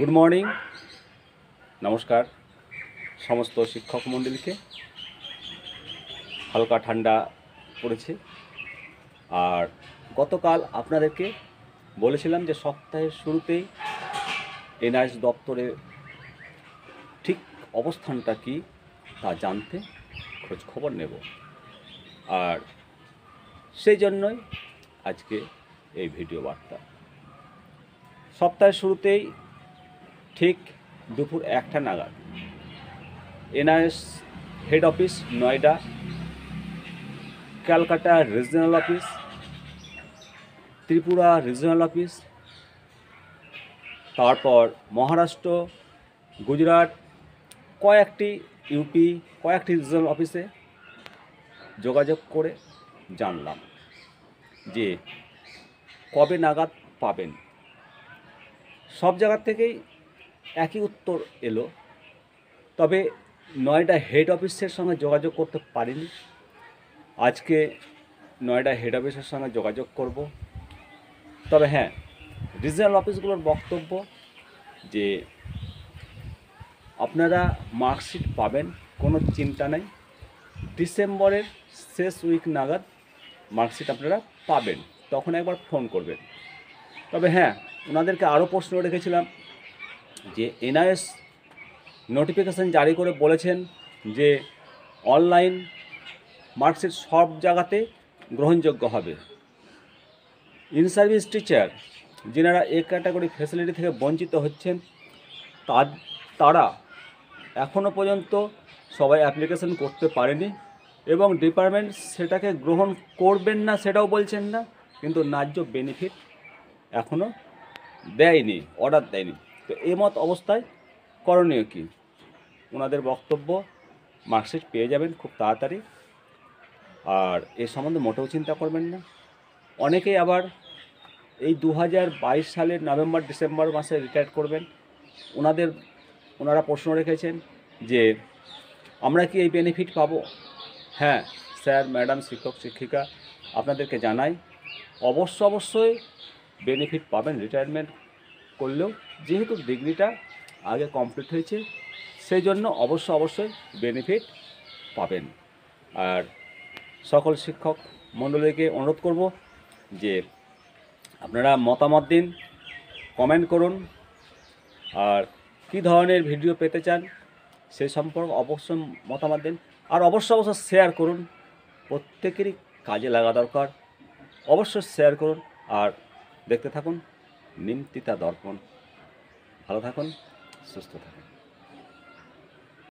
good morning নমস্কার সমস্ত শিক্ষক মণ্ডলীকে হালকা ঠান্ডা পড়েছে আর গতকাল আপনাদেরকে বলেছিলাম যে সপ্তাহের শুরুতেই এনআইএস দপ্তরের ঠিক অবস্থানটা কি তা জানতে খোঁজ খবর নেব আর সেই জন্যই আজকে এই ভিডিও বার্তা সপ্তাহের শুরুতেই ঠিক দুপুর একটা নাগাদ NIS head office Noida Calcutta regional office Tripura regional office তারপর মহারাষ্ট্র গুজরাট কয়েকটি ইউপি কয়েকটি রিজনাল অফিসে যোগাযোগ করে জানলাম যে কবে নাগাদ পাবেন সব জায়গার থেকেই একই উত্তর এলো তবে নয়ডা হেড অফিসের সঙ্গে যোগাযোগ করতে পারিনি আজকে নয়ডা হেড অফিসের সঙ্গে যোগাযোগ করব তবে হ্যাঁ রিজনাল অফিসগুলোর বক্তব্য যে আপনারা মার্কশিট পাবেন কোনো চিন্তা নেই ডিসেম্বরের শেষ উইক নাগাদ মার্কশিট আপনারা পাবেন তখন একবার ফোন করবেন তবে হ্যাঁ ওনাদেরকে আরও প্রশ্ন রেখেছিলাম যে এনআইএস নোটিফিকেশান জারি করে বলেছেন যে অনলাইন মার্কশিট সব জায়গাতে গ্রহণযোগ্য হবে ইন সার্ভিস টিচার যেনারা এ ক্যাটাগরি ফ্যাসিলিটি থেকে বঞ্চিত হচ্ছেন তারা এখনও পর্যন্ত সবাই অ্যাপ্লিকেশন করতে পারেনি এবং ডিপার্টমেন্ট সেটাকে গ্রহণ করবেন না সেটাও বলছেন না কিন্তু ন্যায্য বেনিফিট এখনও দেয়নি অর্ডার দেয়নি তো এমত অবস্থায় করণীয় কি ওনাদের বক্তব্য মার্কশিট পেয়ে যাবেন খুব তাড়াতাড়ি আর এ সম্বন্ধে মোটেও চিন্তা করবেন না অনেকেই আবার এই দু সালের নভেম্বর ডিসেম্বর মাসে রিটায়ার করবেন ওনাদের ওনারা প্রশ্ন রেখেছেন যে আমরা কি এই বেনিফিট পাব হ্যাঁ স্যার ম্যাডাম শিক্ষক শিক্ষিকা আপনাদেরকে জানাই অবশ্য অবশ্যই বেনিফিট পাবেন রিটায়ারমেন্ট করলেও যেহেতু ডিগ্রিটা আগে কমপ্লিট হয়েছে সেই জন্য অবশ্য অবশ্যই বেনিফিট পাবেন আর সকল শিক্ষক মণ্ডলীকে অনুরোধ করব যে আপনারা মতামত দিন কমেন্ট করুন আর কি ধরনের ভিডিও পেতে চান সে সম্পর্কে অবশ্যই মতামত দিন আর অবশ্য অবশ্য শেয়ার করুন প্রত্যেকেরই কাজে লাগা দরকার অবশ্যই শেয়ার করুন আর দেখতে থাকুন নিমতিতা দর্পণ ভালো থাকুন সুস্থ থাকুন